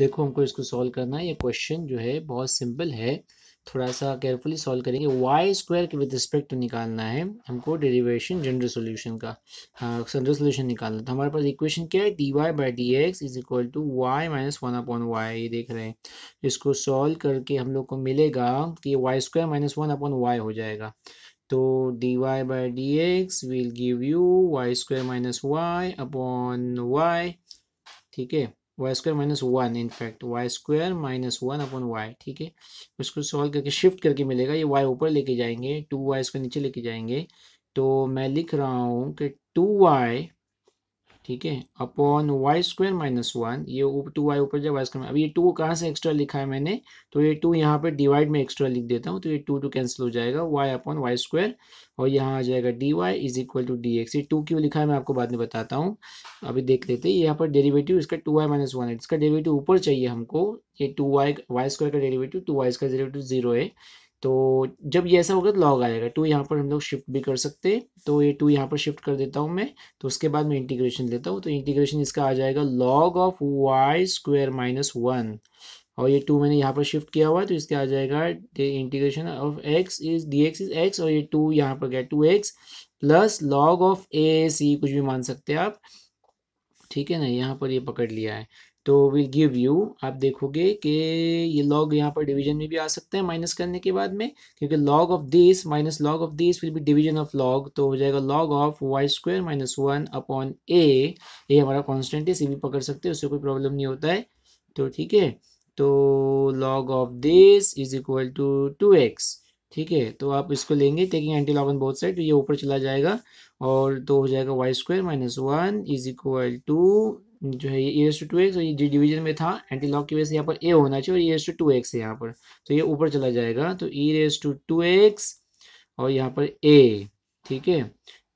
देखो हमको इसको सॉल्व करना है ये क्वेश्चन जो है बहुत सिंपल है थोड़ा सा केयरफुली सॉल्व करेंगे वाई स्क्वायर के विद रिस्पेक्ट टू निकालना है हमको डेरिवेशन जनरल सोल्यूशन का हाँ जनरल सोल्यूशन निकालना तो हमारे पास इक्वेशन क्या है D Y by D X is equal to Y minus one upon Y ये देख रहे हैं इसको सॉल्व करके हम लोग को मिलेगा कि Y square minus one upon Y हो जाएगा तो D Y by D X will give you Y square minus Y upon Y ठीक है Y square minus one in fact Y square minus one upon Y ठीक है उसको solve करके shift करके मिलेगा ये वाई ऊपर लेके जाएंगे टू वाई स्क्वायर नीचे लेके जाएंगे तो मैं लिख रहा हूँ कि टू वाई ठीक है upon Y square minus one ये टू वाई ऊपर जाए वाई स्क्वायर अब ये टू कहाँ से एक्स्ट्रा लिखा है मैंने तो ये टू यहाँ पे डिवाइड में एक्स्ट्रा लिख देता हूँ तो ये टू टू कैंसिल हो जाएगा वाई अपॉन वाई स्क्वायर और यहाँ आ जाएगा D Y is equal to D X ये टू क्यों लिखा है मैं आपको बाद में बताता हूँ अभी देख लेते हैं यहाँ पर डेरीवेटिव इसका टू वाई माइनस वन है इसका डेरीवेटिव ऊपर चाहिए हमको ये टू वाई वाई स्क्वायर का डेरीवेटिव टू वाई इसका डेरीवेटिव जीरो है तो जब ये ऐसा होगा तो लॉग आएगा टू यहाँ पर हम लोग शिफ्ट भी कर सकते तो ये टू यहाँ पर शिफ्ट कर देता हूँ मैं तो उसके बाद मैं इंटीग्रेशन लेता हूँ तो इंटीग्रेशन इसका आ जाएगा log of Y square minus one और ये टू मैंने यहाँ पर शिफ्ट किया हुआ है तो इसके आ जाएगा integration of X is D X is X और ये टू यहाँ पर गया two X plus log of A C कुछ भी मान सकते हैं आप ठीक है ना यहाँ पर ये पकड़ लिया है तो विल गिव यू आप देखोगे कि ये लॉग यहाँ पर डिवीजन में भी आ सकते हैं माइनस करने के बाद में क्योंकि log of this minus log of this will be division of log तो हो जाएगा log of Y square minus one upon A ये हमारा कांस्टेंट है इसे भी पकड़ सकते हैं उससे कोई प्रॉब्लम नहीं होता है तो ठीक है तो log of this is equal to two X ठीक है तो आप इसको लेंगे taking anti log on both side तो ये ऊपर चला जाएगा और तो हो जाएगा Y square minus one is equal to जो है ये एस टू टू एक्स ये डिवीजन में था एंटी लॉग की वजह से यहाँ पर ए होना चाहिए और E S to two X है यहाँ पर तो ये ऊपर चला जाएगा तो E raise to two X और यहाँ पर ए ठीक है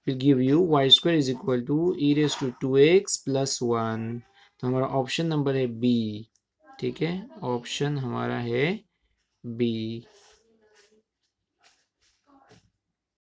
फिर give you Y square is equal to E raise to two X plus one तो हमारा ऑप्शन नंबर है बी ठीक है ऑप्शन हमारा है बी